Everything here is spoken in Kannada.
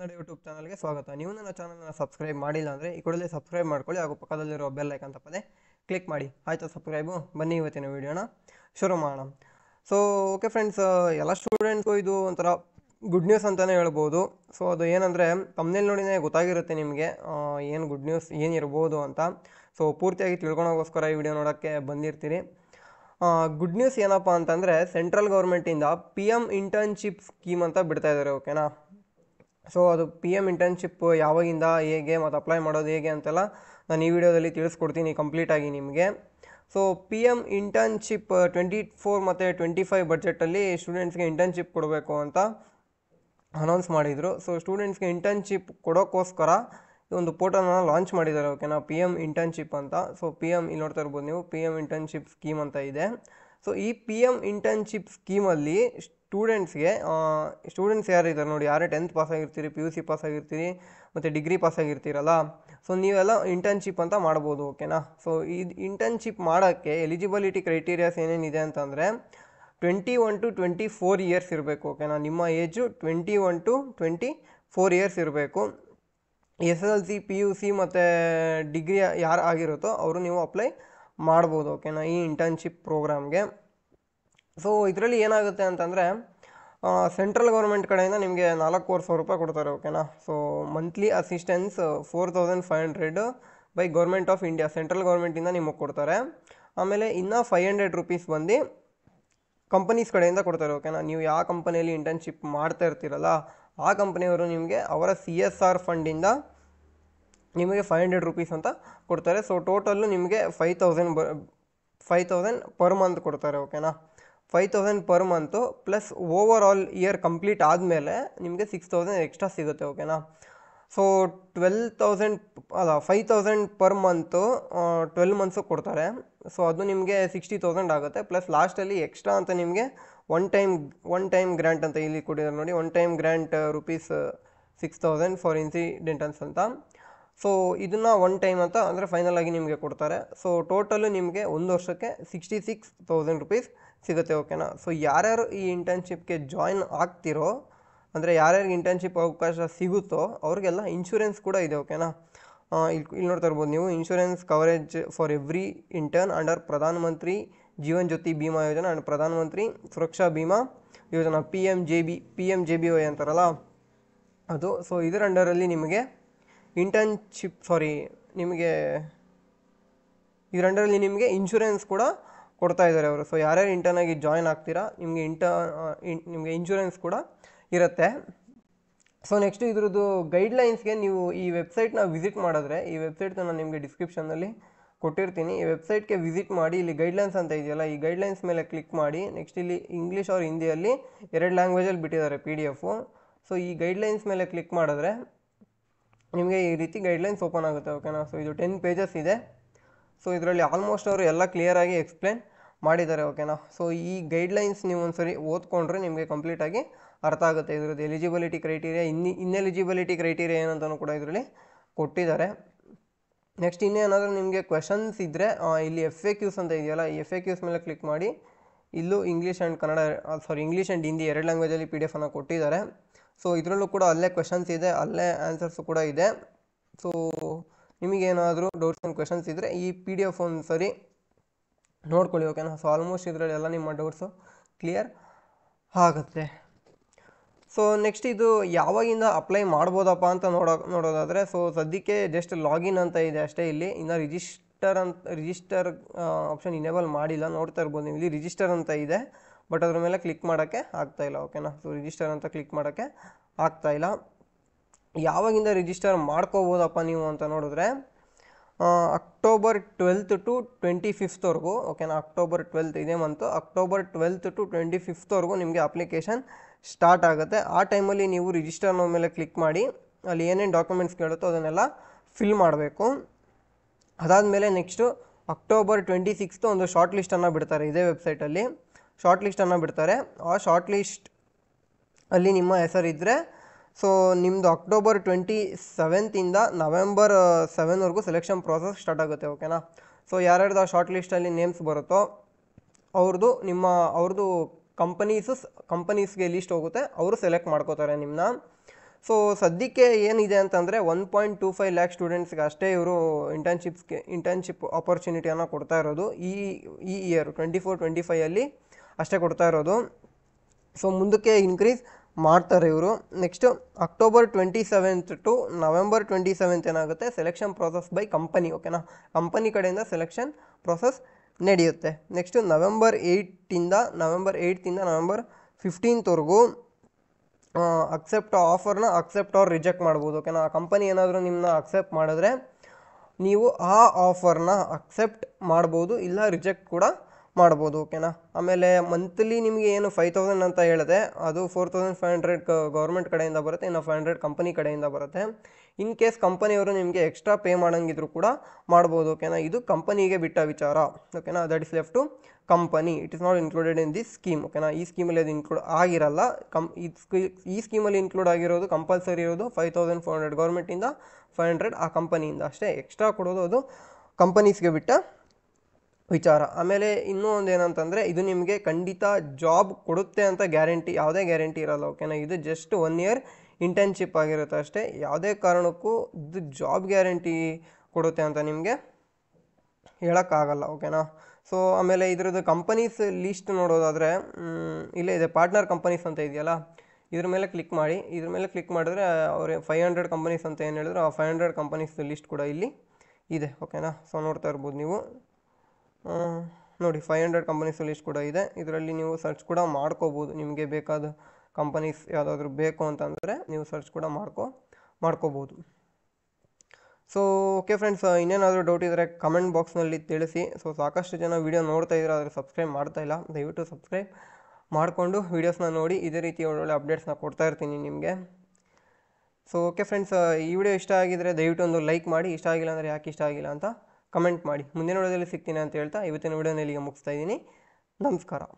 ಕನ್ನಡ ಯೂಟ್ಯೂಬ್ ಚಾನಲ್ಗೆ ಸ್ವಾಗತ ನೀವು ನನ್ನ ಚಾನಲ್ನ ಸಬ್ಸ್ಕ್ರೈಬ್ ಮಾಡಿಲ್ಲ ಅಂದರೆ ಈ ಕೂಡಲೇ ಸಬ್ಸ್ಕ್ರೈಬ್ ಮಾಡ್ಕೊಳ್ಳಿ ಹಾಗೂ ಪಕ್ಕದಲ್ಲಿರೋ ಬೆಲ್ ಐಕನ್ ತಪ್ಪದೆ ಕ್ಲಿಕ್ ಮಾಡಿ ಆಯಿತಾ ಸಬ್ಸ್ಕ್ರೈಬು ಬನ್ನಿ ಇವತ್ತಿನ ವೀಡಿಯೋನ ಶುರು ಮಾಡೋಣ ಸೊ ಓಕೆ ಫ್ರೆಂಡ್ಸ್ ಎಲ್ಲ ಸ್ಟೂಡೆಂಟ್ಗೂ ಇದು ಒಂಥರ ಗುಡ್ ನ್ಯೂಸ್ ಅಂತಲೇ ಹೇಳ್ಬೋದು ಸೊ ಅದು ಏನಂದರೆ ತಮ್ಮನೇಲಿ ನೋಡಿನೇ ಗೊತ್ತಾಗಿರುತ್ತೆ ನಿಮಗೆ ಏನು ಗುಡ್ ನ್ಯೂಸ್ ಏನಿರ್ಬೋದು ಅಂತ ಸೊ ಪೂರ್ತಿಯಾಗಿ ತಿಳ್ಕೊಳೋಕ್ಕೋಸ್ಕರ ಈ ವಿಡಿಯೋ ನೋಡೋಕ್ಕೆ ಬಂದಿರ್ತೀರಿ ಗುಡ್ ನ್ಯೂಸ್ ಏನಪ್ಪ ಅಂತಂದರೆ ಸೆಂಟ್ರಲ್ ಗೌರ್ಮೆಂಟಿಂದ ಪಿ ಎಮ್ ಇಂಟರ್ನ್ಶಿಪ್ ಸ್ಕೀಮ್ ಅಂತ ಬಿಡ್ತಾ ಇದ್ದಾರೆ ಓಕೆನಾ ಸೊ ಅದು ಪಿ ಎಮ್ ಇಂಟರ್ನ್ಶಿಪ್ ಯಾವಾಗಿಂದ ಹೇಗೆ ಮತ್ತು ಅಪ್ಲೈ ಮಾಡೋದು ಹೇಗೆ ಅಂತೆಲ್ಲ ನಾನು ಈ ವಿಡಿಯೋದಲ್ಲಿ ತಿಳಿಸ್ಕೊಡ್ತೀನಿ ಕಂಪ್ಲೀಟಾಗಿ ನಿಮಗೆ so P M internship twenty four ಮತ್ತು ಟ್ವೆಂಟಿ ಫೈವ್ ಬಜೆಟಲ್ಲಿ ಸ್ಟೂಡೆಂಟ್ಸ್ಗೆ ಇಂಟರ್ನ್ಶಿಪ್ ಕೊಡಬೇಕು ಅಂತ ಅನೌನ್ಸ್ ಮಾಡಿದರು ಸೊ ಸ್ಟೂಡೆಂಟ್ಸ್ಗೆ ಇಂಟರ್ನ್ಶಿಪ್ ಕೊಡೋಕ್ಕೋಸ್ಕರ ಈ ಒಂದು ಪೋರ್ಟಲ್ನ ಲಾಂಚ್ ಮಾಡಿದ್ದಾರೆ ಓಕೆನಾ ಪಿ ಎಮ್ ಇಂಟರ್ನ್ಶಿಪ್ ಅಂತ ಸೊ ಪಿ ಎಮ್ ಇಲ್ಲಿ ನೋಡ್ತಾ ಇರ್ಬೋದು ನೀವು ಪಿ ಎಮ್ ಇಂಟರ್ನ್ಶಿಪ್ ಸ್ಕೀಮ್ ಅಂತ ಇದೆ ಸೊ ಈ ಪಿ ಎಮ್ ಇಂಟರ್ನ್ಶಿಪ್ ಸ್ಕೀಮಲ್ಲಿ ಸ್ಟೂಡೆಂಟ್ಸ್ಗೆ ಸ್ಟೂಡೆಂಟ್ಸ್ ಯಾರಿದ್ದಾರೆ ನೋಡಿ ಯಾರೇ ಟೆಂತ್ ಪಾಸ್ ಆಗಿರ್ತೀರಿ ಪಿ ಯು ಸಿ ಪಾಸ್ ಆಗಿರ್ತೀರಿ ಮತ್ತು ಡಿಗ್ರಿ ಪಾಸ್ ಆಗಿರ್ತೀರಲ್ಲ ಸೊ ನೀವೆಲ್ಲ ಇಂಟರ್ನ್ಶಿಪ್ ಅಂತ ಮಾಡ್ಬೋದು ಓಕೆನಾ ಸೊ ಇದು ಇಂಟರ್ನ್ಶಿಪ್ ಮಾಡೋಕ್ಕೆ ಎಲಿಜಿಬಿಲಿಟಿ ಕ್ರೈಟೀರಿಯಾಸ್ ಏನೇನಿದೆ ಅಂತಂದರೆ twenty one to twenty four years ಇರಬೇಕು ಓಕೆನಾ ನಿಮ್ಮ age twenty one to twenty four years ಇರಬೇಕು S L C P U C ಮತ್ತು ಡಿಗ್ರಿ ಯಾರು ಆಗಿರುತ್ತೋ ಅವರು ನೀವು ಅಪ್ಲೈ ಮಾಡ್ಬೋದು ಓಕೆನಾ ಈ ಇಂಟರ್ನ್ಶಿಪ್ ಪ್ರೋಗ್ರಾಮ್ಗೆ ಸೊ ಇದರಲ್ಲಿ ಏನಾಗುತ್ತೆ ಅಂತಂದರೆ ಸೆಂಟ್ರಲ್ ಗೌರ್ಮೆಂಟ್ ಕಡೆಯಿಂದ ನಿಮಗೆ ನಾಲ್ಕೂವರೆ ಸಾವಿರ ರೂಪಾಯಿ ಕೊಡ್ತಾರೆ ಓಕೆನಾ so monthly assistance four thousand five hundred by government of India central ಗೌರ್ಮೆಂಟಿಂದ ನಿಮಗೆ ಕೊಡ್ತಾರೆ ಆಮೇಲೆ ಇನ್ನೂ ಫೈವ್ ಹಂಡ್ರೆಡ್ ರುಪೀಸ್ ಬಂದು ಕಂಪನೀಸ್ ಕಡೆಯಿಂದ ಕೊಡ್ತಾರೆ ಓಕೆನಾ ನೀವು ಯಾವ ಕಂಪನಿಯಲ್ಲಿ ಇಂಟರ್ನ್ಶಿಪ್ ಮಾಡ್ತಾ ಇರ್ತೀರಲ್ಲ ಆ ಕಂಪನಿಯವರು ನಿಮಗೆ ಅವರ ಸಿ ಎಸ್ ಆರ್ ಫಂಡಿಂದ ನಿಮಗೆ ಫೈವ್ ಹಂಡ್ರೆಡ್ ರುಪೀಸ್ ಅಂತ ಕೊಡ್ತಾರೆ ಸೊ ಟೋಟಲ್ಲು ನಿಮಗೆ ಫೈವ್ ತೌಸಂಡ್ ಬ ಫೈವ್ ತೌಸಂಡ್ ಪರ್ ಮಂತ್ ಕೊಡ್ತಾರೆ ಓಕೆನಾ five thousand per month plus over all year complete ಆದಮೇಲೆ ನಿಮಗೆ ಸಿಕ್ಸ್ ತೌಸಂಡ್ ಎಕ್ಸ್ಟ್ರಾ ಸಿಗುತ್ತೆ ಓಕೆನಾ ಸೊ ಟ್ವೆಲ್ ತೌಸಂಡ್ ಅಲ್ಲ five thousand per month twelve months ಕೊಡ್ತಾರೆ ಸೊ ಅದು ನಿಮಗೆ ಸಿಕ್ಸ್ಟಿ ತೌಸಂಡ್ ಆಗುತ್ತೆ ಪ್ಲಸ್ ಲಾಸ್ಟಲ್ಲಿ ಎಕ್ಸ್ಟ್ರಾ ಅಂತ ನಿಮಗೆ one time one time grant ಅಂತ ಇಲ್ಲಿ ಕೊಟ್ಟಿದ್ದಾರೆ ನೋಡಿ one time grant rupees six thousand for ಇನ್ಸಿಡೆಂಟನ್ಸ್ ಅಂತ ಸೊ ಇದನ್ನು ಒನ್ ಟೈಮ್ ಅಂತ ಅಂದರೆ ಫೈನಲ್ ಆಗಿ ನಿಮಗೆ ಕೊಡ್ತಾರೆ ಸೊ ಟೋಟಲ್ ನಿಮಗೆ ಒಂದು ವರ್ಷಕ್ಕೆ ಸಿಕ್ಸ್ಟಿ ಸಿಕ್ಸ್ ತೌಸಂಡ್ ರುಪೀಸ್ ಸಿಗುತ್ತೆ ಓಕೆನಾ ಸೊ ಯಾರ್ಯಾರು ಈ ಇಂಟರ್ನ್ಶಿಪ್ಗೆ ಜಾಯಿನ್ ಆಗ್ತಿರೋ ಅಂದರೆ ಯಾರ್ಯಾರಿಗೆ ಇಂಟರ್ನ್ಶಿಪ್ ಅವಕಾಶ ಸಿಗುತ್ತೋ ಅವ್ರಿಗೆಲ್ಲ ಇನ್ಶೂರೆನ್ಸ್ ಕೂಡ ಇದೆ ಓಕೆನಾ ಇಲ್ಲಿ ಇಲ್ಲಿ ನೋಡ್ತಾ ಇರ್ಬೋದು ನೀವು insurance coverage for every intern under Pradhan Mantri Jeevan ಜ್ಯೋತಿ ಭೀಮಾ ಯೋಜನೆ ಆ್ಯಂಡ್ ಪ್ರಧಾನ ಮಂತ್ರಿ Suraksha Bima Yojana P M J B P M J B Y ಅಂತಾರಲ್ಲ ಅದು ಸೊ ಇದರ ಅಂಡರಲ್ಲಿ ನಿಮಗೆ ಇಂಟರ್ನ್ಶಿಪ್ ಸಾರಿ ನಿಮಗೆ ಇವರಂಡರಲ್ಲಿ ನಿಮಗೆ ಇನ್ಶೂರೆನ್ಸ್ ಕೂಡ ಕೊಡ್ತಾ ಇದ್ದಾರೆ ಅವರು ಸೊ ಯಾರ್ಯಾರು ಇಂಟರ್ನಾಗಿ ಜಾಯ್ನ್ ಆಗ್ತೀರಾ ನಿಮಗೆ ಇಂಟರ್ ನಿಮಗೆ ಇನ್ಶೂರೆನ್ಸ್ ಕೂಡ ಇರುತ್ತೆ ಸೊ ನೆಕ್ಸ್ಟ್ ಇದ್ರದ್ದು ಗೈಡ್ಲೈನ್ಸ್ಗೆ ನೀವು ಈ ವೆಬ್ಸೈಟ್ನ ವಿಸಿಟ್ ಮಾಡಿದ್ರೆ ಈ ವೆಬ್ಸೈಟ್ನ ನಾನು ನಿಮಗೆ ಡಿಸ್ಕ್ರಿಪ್ಷನ್ನಲ್ಲಿ ಕೊಟ್ಟಿರ್ತೀನಿ ಈ ವೆಬ್ಸೈಟ್ಗೆ ವಿಸಿಟ್ ಮಾಡಿ ಇಲ್ಲಿ ಗೈಡ್ಲೈನ್ಸ್ ಅಂತ ಇದೆಯಲ್ಲ ಈ ಗೈಡ್ಲೈನ್ಸ್ ಮೇಲೆ ಕ್ಲಿಕ್ ಮಾಡಿ ನೆಕ್ಸ್ಟ್ ಇಲ್ಲಿ ಇಂಗ್ಲೀಷ್ ಅವ್ರ ಹಿಂದಿಯಲ್ಲಿ ಎರಡು ಲ್ಯಾಂಗ್ವೇಜಲ್ಲಿ ಬಿಟ್ಟಿದ್ದಾರೆ ಪಿ ಡಿ ಎಫು ಸೊ ಈ ಗೈಡ್ಲೈನ್ಸ್ ಮೇಲೆ ಕ್ಲಿಕ್ ಮಾಡಿದ್ರೆ ನಿಮಗೆ ಈ ರೀತಿ ಗೈಡ್ಲೈನ್ಸ್ ಓಪನ್ ಆಗುತ್ತೆ ಓಕೆನಾ ಸೊ ಇದು ಟೆನ್ ಪೇಜಸ್ ಇದೆ ಸೊ ಇದರಲ್ಲಿ ಆಲ್ಮೋಸ್ಟ್ ಅವರು ಎಲ್ಲ ಕ್ಲಿಯರಾಗಿ ಎಕ್ಸ್ಪ್ಲೇನ್ ಮಾಡಿದ್ದಾರೆ ಓಕೆನಾ ಸೊ ಈ ಗೈಡ್ಲೈನ್ಸ್ ನೀವು ಸರಿ ಓದ್ಕೊಂಡ್ರೆ ನಿಮಗೆ ಕಂಪ್ಲೀಟಾಗಿ ಅರ್ಥ ಆಗುತ್ತೆ ಇದರದ್ದು ಎಲಿಜಿಬಿಲಿಟಿ ಕ್ರೈಟೀರಿಯಾ ಇನ್ನಿ ಇನ್ನೆಲಿಜಿಬಿಲಿಟಿ ಕ್ರೈಟೀರಿಯಾ ಏನಂತಲೂ ಕೂಡ ಇದರಲ್ಲಿ ಕೊಟ್ಟಿದ್ದಾರೆ ನೆಕ್ಸ್ಟ್ ಇನ್ನೇನಾದರೂ ನಿಮಗೆ ಕ್ವೆಶನ್ಸ್ ಇದ್ದರೆ ಇಲ್ಲಿ ಎಫ್ ಎ ಕ್ಯೂಸ್ ಅಂತ ಇದೆಯಲ್ಲ ಈ ಎಫ್ ಎ ಕ್ಯೂಸ್ ಮೇಲೆ ಕ್ಲಿಕ್ ಮಾಡಿ ಇಲ್ಲೂ English and Kannada sorry English and Hindi ಎರಡು ಲ್ಯಾಂಗ್ವೇಜಲ್ಲಿ ಪಿ ಡಿ ಎಫನ್ನು ಕೊಟ್ಟಿದ್ದಾರೆ ಸೊ ಇದರಲ್ಲೂ ಕೂಡ ಅಲ್ಲೇ ಕ್ವೆಶನ್ಸ್ ಇದೆ ಅಲ್ಲೇ ಆನ್ಸರ್ಸು ಕೂಡ ಇದೆ ಸೊ ನಿಮಗೇನಾದರೂ ಡೌಟ್ಸ್ ಆ್ಯಂಡ್ ಕ್ವೆಶನ್ಸ್ ಇದ್ದರೆ ಈ ಪಿ ಡಿ ಎಫ್ ಒಂದು ಸರಿ ನೋಡ್ಕೊಳ್ಳಿ ಓಕೆನಾ ಸೊ ಆಲ್ಮೋಸ್ಟ್ ಇದರಲ್ಲೆಲ್ಲ ನಿಮ್ಮ ಡೌಟ್ಸು ಕ್ಲಿಯರ್ ಆಗುತ್ತೆ ಸೊ ನೆಕ್ಸ್ಟ್ ಇದು ಯಾವಾಗಿಂದ ಅಪ್ಲೈ ಮಾಡ್ಬೋದಪ್ಪ ಅಂತ ನೋಡೋ ನೋಡೋದಾದರೆ ಸೊ ಸದ್ಯಕ್ಕೆ ಜಸ್ಟ್ ಲಾಗಿನ್ ಅಂತ ಇದೆ ಅಷ್ಟೇ ಇಲ್ಲಿ ಇನ್ನು ರಿಜಿಸ್ಟರ್ ಅಂತ ರಿಜಿಸ್ಟರ್ ಆಪ್ಷನ್ ಇನೇಬಲ್ ಮಾಡಿಲ್ಲ ನೋಡ್ತಾ ಇರ್ಬೋದು ನೀವು ಇಲ್ಲಿ ರಿಜಿಸ್ಟರ್ ಅಂತ ಇದೆ ಬಟ್ ಅದ್ರ ಮೇಲೆ ಕ್ಲಿಕ್ ಮಾಡೋಕ್ಕೆ ಆಗ್ತಾಯಿಲ್ಲ ಓಕೆನಾ ಸೊ ರಿಜಿಸ್ಟರ್ ಅಂತ ಕ್ಲಿಕ್ ಮಾಡೋಕ್ಕೆ ಆಗ್ತಾಯಿಲ್ಲ ಯಾವಾಗಿಂದ ರಿಜಿಸ್ಟರ್ ಮಾಡ್ಕೋಬೋದಪ್ಪ ನೀವು ಅಂತ ನೋಡಿದ್ರೆ ಅಕ್ಟೋಬರ್ ಟ್ವೆಲ್ತ್ ಟು ಟ್ವೆಂಟಿ ಫಿಫ್ತ್ವರೆಗೂ ಓಕೆನಾ ಅಕ್ಟೋಬರ್ ಟ್ವೆಲ್ತ್ ಇದೇ month October twelfth to twenty ಫಿಫ್ತ್ವರೆಗೂ ನಿಮಗೆ ಅಪ್ಲಿಕೇಶನ್ ಸ್ಟಾರ್ಟ್ ಆಗುತ್ತೆ ಆ ಟೈಮಲ್ಲಿ ನೀವು ರಿಜಿಸ್ಟರ್ನ ಮೇಲೆ ಕ್ಲಿಕ್ ಮಾಡಿ ಅಲ್ಲಿ ಏನೇನು ಡಾಕ್ಯುಮೆಂಟ್ಸ್ ಕೇಳುತ್ತೋ ಅದನ್ನೆಲ್ಲ ಫಿಲ್ ಮಾಡಬೇಕು ಅದಾದಮೇಲೆ ನೆಕ್ಸ್ಟು ಅಕ್ಟೋಬರ್ ಟ್ವೆಂಟಿ ಸಿಕ್ಸ್ತು ಒಂದು ಶಾರ್ಟ್ ಲಿಸ್ಟನ್ನು ಬಿಡ್ತಾರೆ ಇದೇ ವೆಬ್ಸೈಟಲ್ಲಿ ಶಾರ್ಟ್ ಲಿಸ್ಟನ್ನು ಬಿಡ್ತಾರೆ ಆ ಶಾರ್ಟ್ ಲಿಸ್ಟ್ ಅಲ್ಲಿ ನಿಮ್ಮ ಹೆಸರಿದ್ದರೆ ಸೊ ನಿಮ್ಮದು ಅಕ್ಟೋಬರ್ ಟ್ವೆಂಟಿ ಸೆವೆಂತಿಂದ ನವೆಂಬರ್ ಸೆವೆನ್ವರೆಗೂ ಸೆಲೆಕ್ಷನ್ ಪ್ರೋಸೆಸ್ ಸ್ಟಾರ್ಟ್ ಆಗುತ್ತೆ ಓಕೆನಾ ಸೊ ಯಾರ್ಯಾರ್ದು ಆ ಶಾರ್ಟ್ ಲಿಸ್ಟಲ್ಲಿ ನೇಮ್ಸ್ ಬರುತ್ತೋ ಅವ್ರದ್ದು ನಿಮ್ಮ ಅವ್ರದ್ದು ಕಂಪನೀಸು ಕಂಪನೀಸ್ಗೆ ಲಿಸ್ಟ್ ಹೋಗುತ್ತೆ ಅವರು ಸೆಲೆಕ್ಟ್ ಮಾಡ್ಕೋತಾರೆ ನಿಮ್ಮನ್ನ ಸೊ ಸದ್ಯಕ್ಕೆ ಏನಿದೆ ಅಂತಂದರೆ one point two five lakh ಸ್ಟೂಡೆಂಟ್ಸ್ಗೆ ಅಷ್ಟೇ ಇವರು ಇಂಟರ್ನ್ಶಿಪ್ಸ್ಗೆ ಇಂಟರ್ನ್ಶಿಪ್ ಆಪರ್ಚುನಿಟಿಯನ್ನು ಕೊಡ್ತಾ ಇರೋದು ಈ ಈ ಇಯರ್ ಟ್ವೆಂಟಿ ಫೋರ್ ಟ್ವೆಂಟಿ ಫೈವಲ್ಲಿ ಅಷ್ಟೇ ಕೊಡ್ತಾ ಇರೋದು ಸೊ ಮುಂದಕ್ಕೆ ಇನ್ಕ್ರೀಸ್ ಮಾಡ್ತಾರೆ ಇವರು next October twenty seventh to November twenty seventh ಏನಾಗುತ್ತೆ ಸೆಲೆಕ್ಷನ್ ಪ್ರೋಸೆಸ್ ಬೈ ಕಂಪನಿ ಓಕೆನಾ ಕಂಪನಿ ಕಡೆಯಿಂದ ಸೆಲೆಕ್ಷನ್ ಪ್ರೋಸೆಸ್ ನಡೆಯುತ್ತೆ ನೆಕ್ಸ್ಟ್ ನವೆಂಬರ್ ಏಯ್ಟಿಂದ ನವೆಂಬರ್ ಏಯ್ಟಿಂದ ನವೆಂಬರ್ ಫಿಫ್ಟೀನ್ತ್ವರೆಗೂ ಅಕ್ಸೆಪ್ಟ್ ಆಫರ್ನ ಅಕ್ಸೆಪ್ಟ್ ಆರ್ ರಿಜೆಕ್ಟ್ ಮಾಡ್ಬೋದು ಓಕೆನಾ ಆ ಕಂಪನಿ ಏನಾದರೂ ನಿಮ್ಮನ್ನ ಅಕ್ಸೆಪ್ಟ್ ಮಾಡಿದ್ರೆ ನೀವು ಆ ಆಫರ್ನ ಅಕ್ಸೆಪ್ಟ್ ಮಾಡ್ಬೋದು ಇಲ್ಲ ರಿಜೆಕ್ಟ್ ಕೂಡ ಮಾಡ್ಬೋದು ಓಕೆನಾ ಆಮೇಲೆ ಮಂತ್ಲಿ ನಿಮಗೆ ಏನು ಫೈವ್ ತೌಸಂಡ್ ಅಂತ ಹೇಳಿದೆ ಅದು four thousand five hundred government ಕಡೆಯಿಂದ ಬರುತ್ತೆ ಇನ್ನು ಫೈವ್ ಹಂಡ್ರೆಡ್ ಕಂಪನಿ ಕಡೆಯಿಂದ ಬರುತ್ತೆ ಇನ್ ಕೇಸ್ ಕಂಪನಿಯವರು ನಿಮಗೆ ಎಕ್ಸ್ಟ್ರಾ ಪೇ ಮಾಡೋಂಗಿದ್ರು ಕೂಡ ಮಾಡ್ಬೋದು ಓಕೆನಾ ಇದು ಕಂಪನಿಗೆ ಬಿಟ್ಟ ವಿಚಾರ ಓಕೆನಾ that is left to company it is not included in this scheme ಓಕೆನಾ ಈ ಸ್ಕೀಮಲ್ಲಿ ಅದು ಇನ್ಕ್ಲೂಡ್ ಆಗಿರಲ್ಲ ಕಂ ಈ ಸ್ಕೀಮಲ್ಲಿ ಇನ್ಕ್ಲೂಡ್ ಆಗಿರೋದು ಕಂಪಲ್ಸರಿ ಇರೋದು ಫೈವ್ ತೌಸಂಡ್ ಫೋರ್ ಹಂಡ್ರೆಡ್ ಗೌರ್ಮೆಂಟಿಂದ ಫೈವ್ ಹಂಡ್ರೆಡ್ ಆ ಕಂಪನಿಯಿಂದ ಅಷ್ಟೇ ಎಕ್ಸ್ಟ್ರಾ ಕೊಡೋದು ಅದು ಕಂಪನೀಸ್ಗೆ ಬಿಟ್ಟ ವಿಚಾರ ಆಮೇಲೆ ಇನ್ನೂ ಒಂದು ಏನಂತಂದರೆ ಇದು ನಿಮಗೆ ಖಂಡಿತ ಜಾಬ್ ಕೊಡುತ್ತೆ ಅಂತ ಗ್ಯಾರಂಟಿ ಯಾವುದೇ ಗ್ಯಾರಂಟಿ ಇರಲ್ಲ ಓಕೆನಾ ಇದು ಜಸ್ಟ್ ಒನ್ ಇಯರ್ ಇಂಟರ್ನ್ಶಿಪ್ ಆಗಿರುತ್ತೆ ಅಷ್ಟೇ ಯಾವುದೇ ಕಾರಣಕ್ಕೂ ಇದು ಜಾಬ್ ಗ್ಯಾರಂಟಿ ಕೊಡುತ್ತೆ ಅಂತ ನಿಮಗೆ ಹೇಳೋಕ್ಕಾಗಲ್ಲ ಓಕೆನಾ ಸೊ ಆಮೇಲೆ ಇದ್ರದ್ದು ಕಂಪನೀಸ್ ಲೀಸ್ಟ್ ನೋಡೋದಾದರೆ ಇಲ್ಲೇ ಇದೆ ಪಾರ್ಟ್ನರ್ ಕಂಪನೀಸ್ ಅಂತ ಇದೆಯಲ್ಲ ಇದ್ರ ಮೇಲೆ ಕ್ಲಿಕ್ ಮಾಡಿ ಇದ್ರ ಮೇಲೆ ಕ್ಲಿಕ್ ಮಾಡಿದ್ರೆ ಅವ್ರ ಫೈವ್ ಹಂಡ್ರೆಡ್ ಕಂಪನೀಸ್ ಅಂತ ಏನು ಹೇಳಿದ್ರು ಆ ಫೈವ್ ಹಂಡ್ರೆಡ್ ಕಂಪನೀಸ್ ಲಿಸ್ಟ್ ಕೂಡ ಇಲ್ಲಿ ಇದೆ ಓಕೆನಾ ಸೊ ನೋಡ್ತಾ ಇರ್ಬೋದು ನೀವು ನೋಡಿ ಫೈವ್ ಹಂಡ್ರೆಡ್ ಕಂಪನೀಸ್ ಲಿಸ್ಟ್ ಕೂಡ ಇದೆ ಇದರಲ್ಲಿ ನೀವು ಸರ್ಚ್ ಕೂಡ ಮಾಡ್ಕೋಬೋದು ನಿಮಗೆ ಬೇಕಾದ ಕಂಪನೀಸ್ ಯಾವುದಾದ್ರೂ ಬೇಕು ಅಂತಂದರೆ ನೀವು ಸರ್ಚ್ ಕೂಡ ಮಾಡ್ಕೋ ಮಾಡ್ಕೋಬೋದು ಸೊ ಓಕೆ ಫ್ರೆಂಡ್ಸ್ ಇನ್ನೇನಾದರೂ ಡೌಟ್ ಇದ್ದರೆ ಕಮೆಂಟ್ ಬಾಕ್ಸ್ನಲ್ಲಿ ತಿಳಿಸಿ ಸೊ ಸಾಕಷ್ಟು ಜನ ವೀಡಿಯೋ ನೋಡ್ತಾ ಇದ್ದಾರೆ ಆದರೆ ಸಬ್ಸ್ಕ್ರೈಬ್ ಮಾಡ್ತಾ ಇಲ್ಲ ದಯವಿಟ್ಟು ಸಬ್ಸ್ಕ್ರೈಬ್ ಮಾಡಿಕೊಂಡು ವೀಡಿಯೋಸ್ನ ನೋಡಿ ಇದೇ ರೀತಿ ಒಳ್ಳೊಳ್ಳೆ ಅಪ್ಡೇಟ್ಸ್ನ ಕೊಡ್ತಾ ಇರ್ತೀನಿ ನಿಮಗೆ ಸೊ ಓಕೆ ಫ್ರೆಂಡ್ಸ್ ಈ ವಿಡಿಯೋ ಇಷ್ಟ ಆಗಿದ್ದರೆ ದಯವಿಟ್ಟು ಒಂದು ಲೈಕ್ ಮಾಡಿ ಇಷ್ಟ ಆಗಿಲ್ಲ ಅಂದರೆ ಯಾಕೆ ಇಷ್ಟ ಆಗಿಲ್ಲ ಅಂತ ಕಮೆಂಟ್ ಮಾಡಿ ಮುಂದಿನ ವಿಡಿಯೋದಲ್ಲಿ ಸಿಗ್ತೀನಿ ಅಂತ ಹೇಳ್ತಾ ಇವತ್ತಿನ ವಿಡಿಯೋನ ಇಲ್ಲಿಗೆ ಮುಗಿಸ್ತಾ ಇದ್ದೀನಿ ನಮಸ್ಕಾರ